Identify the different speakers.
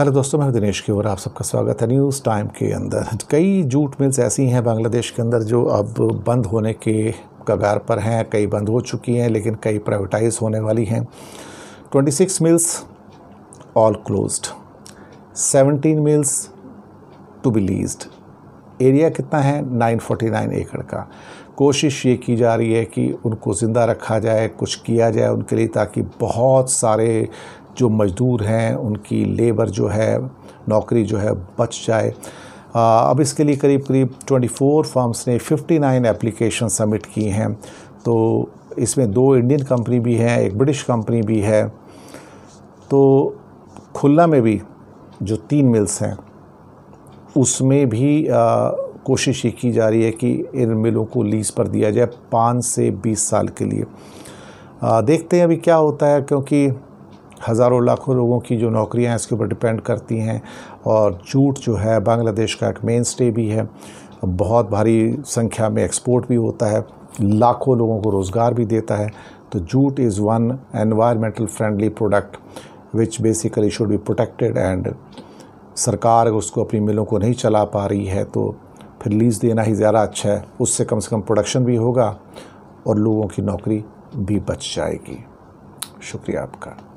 Speaker 1: hello दोस्तों मैं दिनेश की और आप सबका स्वागत है न्यूज़ टाइम के अंदर तो कई जूट मिल्स ऐसी हैं बांग्लादेश के अंदर जो अब बंद होने के कगार पर हैं कई बंद हो चुकी हैं लेकिन कई प्राइवेटाइज होने वाली हैं 26 mills all closed 17 mills to be leased area कितना है 949 एकड़ का कोशिश ये की जा रही है कि उनको ज़िंदा रखा जाए कुछ किया जाए उनके लिए ताकि बहुत सारे जो मजदूर हैं उनकी लेबर जो है नौकरी जो है बच जाए आ, अब इसके लिए करीब करीब 24 फर्म्स ने 59 एप्लीकेशन सबमिट की हैं तो इसमें दो इंडियन कंपनी भी हैं एक ब्रिटिश कंपनी भी है तो खुल्ला में भी जो तीन मिल्स हैं उसमें भी कोशिश ये की जा रही है कि इन मिलों को लीज़ पर दिया जाए पाँच से बीस साल के लिए आ, देखते हैं अभी क्या होता है क्योंकि हज़ारों लाखों लोगों की जो नौकरियां हैं इसके ऊपर डिपेंड करती हैं और जूट जो है बांग्लादेश का एक मेन स्टे भी है बहुत भारी संख्या में एक्सपोर्ट भी होता है लाखों लोगों को रोज़गार भी देता है तो jute is one environmental friendly product which basically should be protected and सरकार अगर उसको अपनी मिलों को नहीं चला पा रही है तो फिर लीज़ देना ही ज़्यादा अच्छा है उससे कम से कम प्रोडक्शन भी होगा और लोगों की नौकरी भी बच जाएगी शुक्रिया आपका